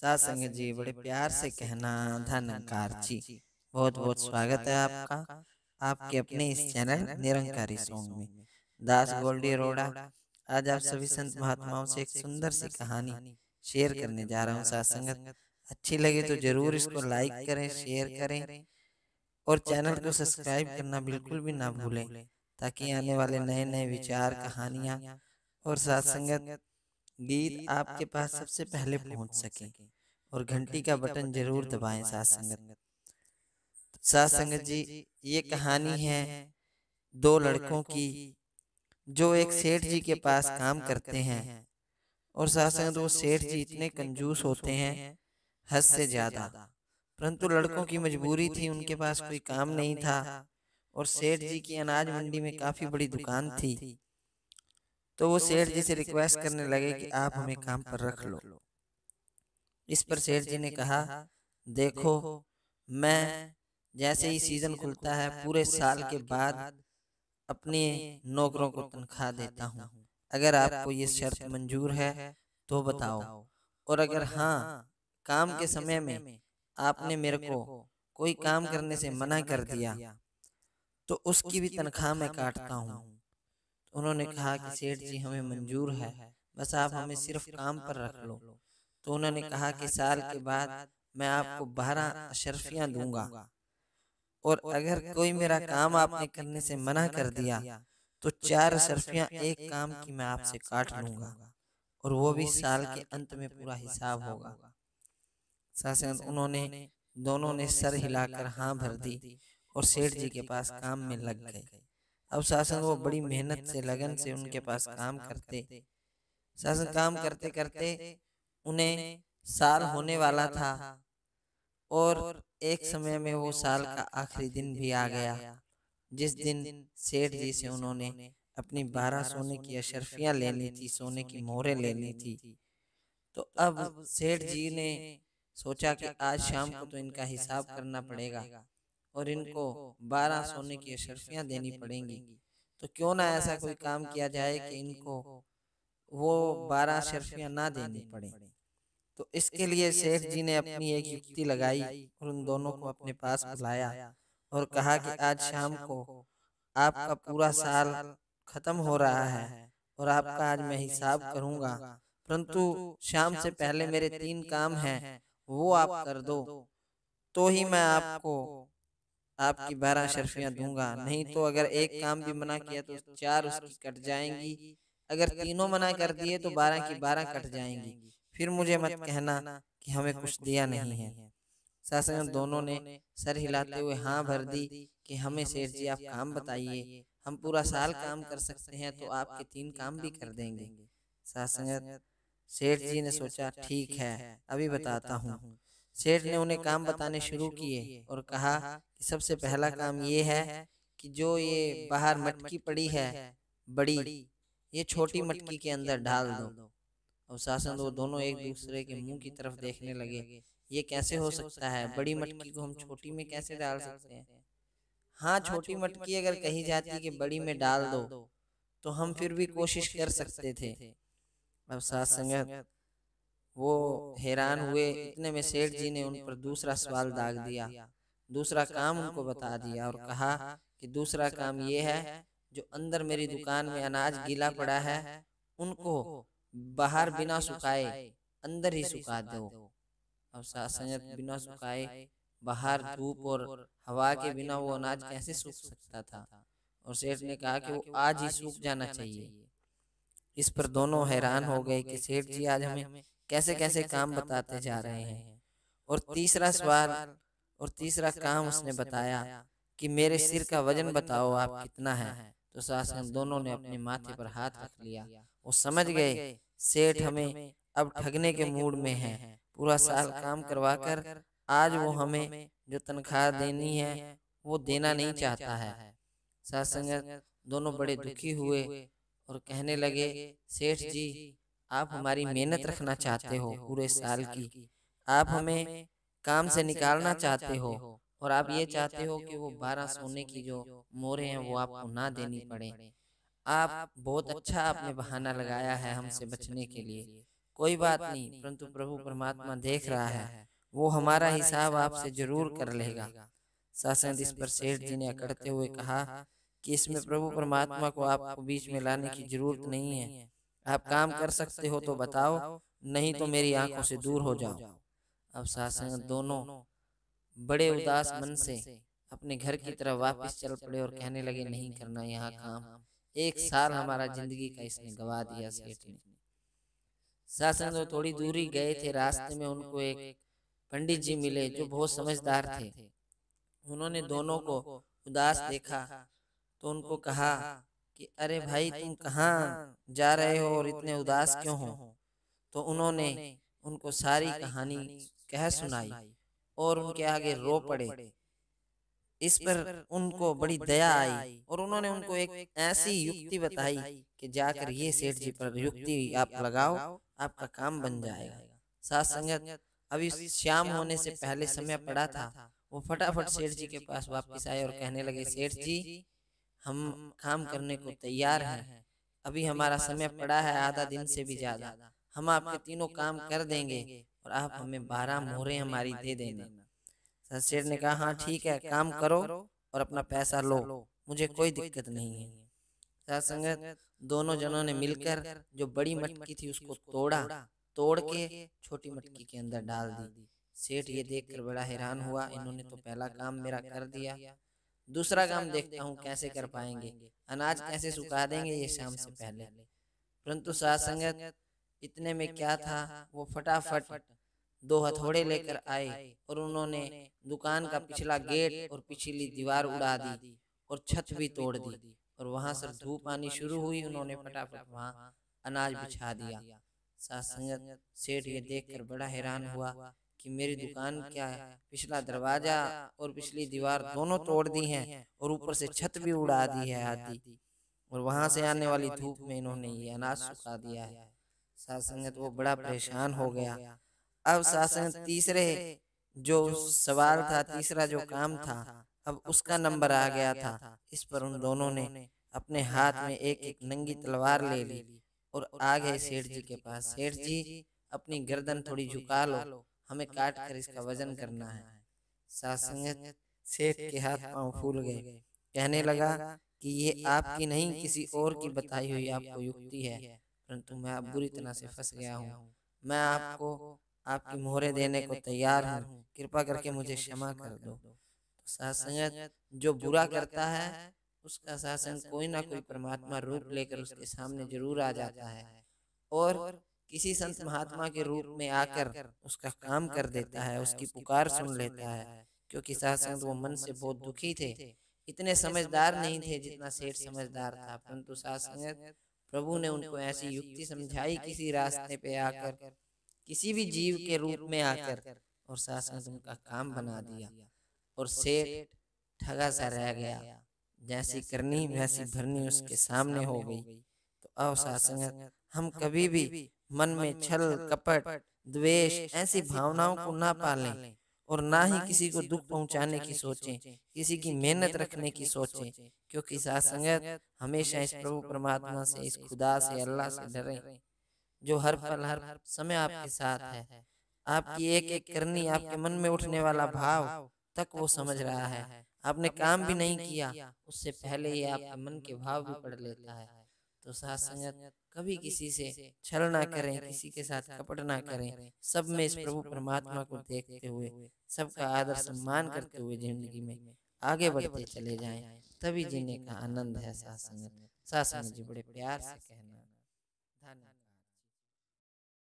सत्संग जी बड़े प्यार से कहना धनकार जी बहुत बहुत स्वागत है आपका आपके अपने इस चैनल निरंकारी सॉन्ग में दास गोल्डी रोड़ा आज आप सभी संत महात्माओं से एक सुंदर सी कहानी शेयर करने जा रहा हूँ सत्संगत तो अच्छी लगे तो जरूर इसको लाइक करें शेयर करें और चैनल को सब्सक्राइब करना बिल्कुल भी ना भूलें ताकि आने वाले नए नए विचार कहानियाँ और सत्संगत गीत आपके पास सबसे पहले पहुंच सके और घंटी का बटन जरूर दबाएं सास संगत सास संगत जी ये कहानी है दो लड़कों की जो एक सेठ जी के पास काम करते हैं और सास संगत वो सेठ जी इतने कंजूस होते हैं हद से ज़्यादा परंतु लड़कों की मजबूरी थी उनके पास कोई काम नहीं था और सेठ जी की अनाज मंडी में काफ़ी बड़ी दुकान थी तो, तो वो सेठ जी से रिक्वेस्ट करने लगे कि आप हमें काम पर रख लो इस पर सेठ जी ने कहा देखो मैं जैसे ही सीज़न खुलता है पूरे साल के बाद अपने नौकरों को तनख्वाह देता हूँ अगर आपको ये शर्त मंजूर है तो, तो बताओ और अगर हाँ, हाँ काम के समय में आपने मेरे को कोई काम करने से मना कर दिया तो उसकी भी तनख्वाह मैं काटता हूँ उन्होंने कहा कि सेठ जी हमें मंजूर है बस आप हमें सिर्फ काम पर रख लो तो उन्होंने कहा कि साल के बाद मैं आपको बारह अशरफियाँ दूंगा और अगर कोई मेरा काम आपने करने से मना कर दिया तो, तो चार अशरफियाँ एक काम की मैं आपसे काट लूँगा और वो भी साल के अंत में पूरा हिसाब होगा सासन उन्होंने दोनों ने सर हिलाकर हाँ, हाँ भर दी और सेठ जी के पास काम में लग गए अब शासन वो बड़ी मेहनत से लगन से उनके पास काम करते शासन काम करते करते उन्हें साल होने वाला था और एक समय में वो साल का आखिरी दिन भी आ गया जिस दिन सेठ जी से उन्होंने अपनी बारह सोने की ले ली थी सोने की ले ली थी तो अब सेठ जी ने सोचा कि आज शाम को तो, तो इनका हिसाब करना पड़ेगा और इनको बारह सोने की अशरफियाँ देनी पड़ेंगी तो क्यों ना ऐसा कोई काम किया जाए कि इनको वो बारह अशरफियाँ ना देनी पड़े तो इसके लिए शेख जी ने अपनी एक युक्ति लगाई और उन दोनों को अपने पास बुलाया और कहा कि आज शाम को आपका पूरा साल खत्म हो रहा है और आपका आज मैं हिसाब करूंगा परंतु शाम से पहले मेरे तीन काम हैं वो आप कर दो तो ही मैं आपको आपकी बारह शर्फियाँ दूंगा नहीं तो, तो अगर एक काम भी मना किया तो, तो चार उसकी कट जाएंगी अगर तीनों मना कर दिए तो, तो बारह की बारह कट जाएंगी फिर मुझे मत कहना कि हमें कुछ दिया नहीं है सासन दोनों ने सर हिलाते हुए हाँ, हाँ भर दी कि हमें शेर जी आप काम बताइए हम पूरा साल काम कर सकते हैं तो आपके तीन काम भी कर देंगे सासंगत शेर जी ने सोचा ठीक है अभी बताता हूँ सेठ ने उन्हें काम बताने शुरू किए और कहा कि सबसे पहला काम ये है कि जो ये बाहर मटकी पड़ी है बड़ी ये छोटी मटकी के अंदर डाल दो और शासन वो दोनों एक दूसरे के मुंह की तरफ देखने लगे ये कैसे हो सकता है बड़ी मटकी को हम छोटी में कैसे डाल सकते हैं हाँ, हाँ छोटी मटकी अगर कही जाती कि बड़ी में डाल दो तो हम तो फिर भी कोशिश कर सकते थे अब सात संगत वो हैरान हुए इतने में सेठ जी ने उन पर दूसरा सवाल दाग दिया दूसरा काम उनको बता दिया और कहा कि दूसरा काम ये है जो अंदर मेरी दुकान में अनाज गीला पड़ा है उनको बाहर बिना सुखाए अंदर ही सुखा दो और संयत बिना सुखाए बाहर धूप और हवा के बिना वो अनाज कैसे सूख सकता था और सेठ ने कहा कि वो आज ही सूख जाना चाहिए इस पर दोनों हैरान हो गए कि सेठ जी आज हमें कैसे कैसे काम बताते जा रहे हैं और तीसरा सवाल और तीसरा काम उसने बताया कि मेरे सिर का वजन बताओ आप कितना है तो सासन तो दोनों ने अपने माथे पर हाथ रख लिया वो समझ गए सेठ हमें अब ठगने के मूड में है पूरा साल काम करवा कर आज वो हमें जो तनख्वाह देनी है वो देना नहीं चाहता है सासंगत दोनों बड़े दुखी हुए और कहने लगे सेठ जी आप हमारी मेहनत रखना चाहते हो पूरे साल की आप हमें काम से निकालना चाहते हो और आप ये चाहते हो कि वो बारह सोने की जो मोरे हैं वो आपको ना देनी पड़े आप बहुत अच्छा, अच्छा आपने बहाना लगाया है हमसे बचने के लिए कोई बात नहीं परंतु प्रभु परमात्मा देख रहा है वो हमारा हिसाब आपसे जरूर कर लेगा शासन इस पर सेठ जी ने अकड़ते हुए कहा कि इसमें प्रभु परमात्मा को आपको बीच में लाने की जरूरत नहीं है आप काम कर सकते हो तो, तो बताओ नहीं तो, तो मेरी आंखों से दूर हो जाओ अब सासंग दोनों बड़े उदास मन से अपने घर की तरफ वापस चल पड़े और कहने लगे नहीं करना यहाँ काम एक साल हमारा जिंदगी का इसने गवा दिया सेठ ने सासन तो थोड़ी दूरी गए थे रास्ते में उनको एक पंडित जी मिले जो बहुत समझदार थे उन्होंने दोनों को उदास देखा तो, तो उनको कहा कि अरे भाई तुम कहाँ जा रहे हो और इतने उदास क्यों हो तो, तो उन्होंने उनको सारी कहानी कह सुनाई और उनके आगे रो पड़े इस पर उनको बड़ी दया आई और उन्होंने उनको एक ऐसी युक्ति बताई कि जाकर ये सेठ जी पर युक्ति आप लगाओ आपका काम बन जाएगा साथ संगत अभी शाम होने से पहले समय पड़ा था वो फटाफट सेठ जी के पास वापस आए और कहने लगे सेठ जी हम काम करने को तैयार हैं अभी हमारा समय पड़ा है आधा दिन से भी ज़्यादा हम आपके तीनों काम कर देंगे और आप हमें बारह मोहरें हमारी दे देना सर ने कहा हाँ, हाँ ठीक है काम करो और अपना पैसा लो मुझे कोई दिक्कत नहीं है सत्संगत दोनों जनों ने मिलकर जो बड़ी मटकी थी उसको तोड़ा तोड़ के छोटी मटकी के अंदर डाल दी सेठ ये देखकर बड़ा हैरान हुआ इन्होंने तो पहला काम मेरा कर दिया दूसरा काम देखता हूँ कैसे कर पाएंगे अनाज कैसे सुखा देंगे ये शाम से पहले परंतु सात संगत इतने में क्या था वो फटाफट दो हथौड़े लेकर आए और उन्होंने दुकान का पिछला गेट और पिछली दीवार उड़ा दी और छत भी तोड़ दी और वहां से धूप आनी शुरू हुई उन्होंने फटाफट वहां अनाज बिछा दिया सात संगत सेठ ये देखकर बड़ा हैरान हुआ कि मेरी दुकान क्या है पिछला दरवाजा और पिछली दीवार दोनों तोड़ दी हैं और ऊपर से छत भी उड़ा दी है आधी और वहां से आने वाली धूप में इन्होंने ये अनाज सुखा दिया है सासंगत वो बड़ा परेशान हो गया अब सासंगत तीसरे जो सवाल था तीसरा जो काम था अब उसका नंबर आ गया था इस पर उन दोनों ने अपने हाथ में एक एक नंगी तलवार ले ली और आ गए सेठ जी के पास सेठ जी अपनी गर्दन थोड़ी झुका लो हमें काट कर इसका वजन करना है सासंग सेठ के हाथ पांव फूल गए कहने लगा कि ये आपकी नहीं किसी और की बताई हुई आपको युक्ति है परंतु मैं अब बुरी तरह से फंस गया हूँ मैं आपको आपकी मोहरे देने को तैयार हूँ कृपा करके मुझे क्षमा कर दो तो सासंगत जो बुरा करता है उसका शासन कोई ना कोई परमात्मा रूप लेकर उसके सामने जरूर आ जाता है और किसी संत महात्मा के रूप में आकर उसका काम कर देता है उसकी पुकार सुन लेता है क्योंकि सत्संग तो वो मन से बहुत दुखी थे इतने समझदार नहीं थे जितना सेठ समझदार था परंतु सत्संग प्रभु ने उनको ऐसी युक्ति समझाई किसी रास्ते पे आकर किसी भी जीव के रूप में आकर और सत्संग उनका काम बना दिया और सेठ ठगा सा रह गया जैसी करनी वैसी भरनी उसके सामने हो गई अवसा संगत हम कभी भी मन में छल कपट द्वेष ऐसी भावनाओं को ना पालें और ना ही किसी को दुख पहुंचाने की सोचें किसी की मेहनत रखने की सोचें क्योंकि सत्संगत हमेशा इस प्रभु परमात्मा से इस खुदा से अल्लाह से डरें जो हर पल हर समय आपके साथ है आपकी एक एक करनी आपके मन में उठने वाला भाव तक वो समझ रहा है आपने काम भी नहीं किया उससे पहले ही आपके मन के भाव भी पढ़ लेता है तो साथ संगत कभी किसी से छल ना करें किसी के साथ कपट ना करें सब में इस प्रभु परमात्मा को देखते हुए सबका आदर सम्मान करते हुए जिंदगी में आगे बढ़ते चले जाएं तभी जीने का आनंद है साथ संगत साथ संगत जी बड़े प्यार से कहना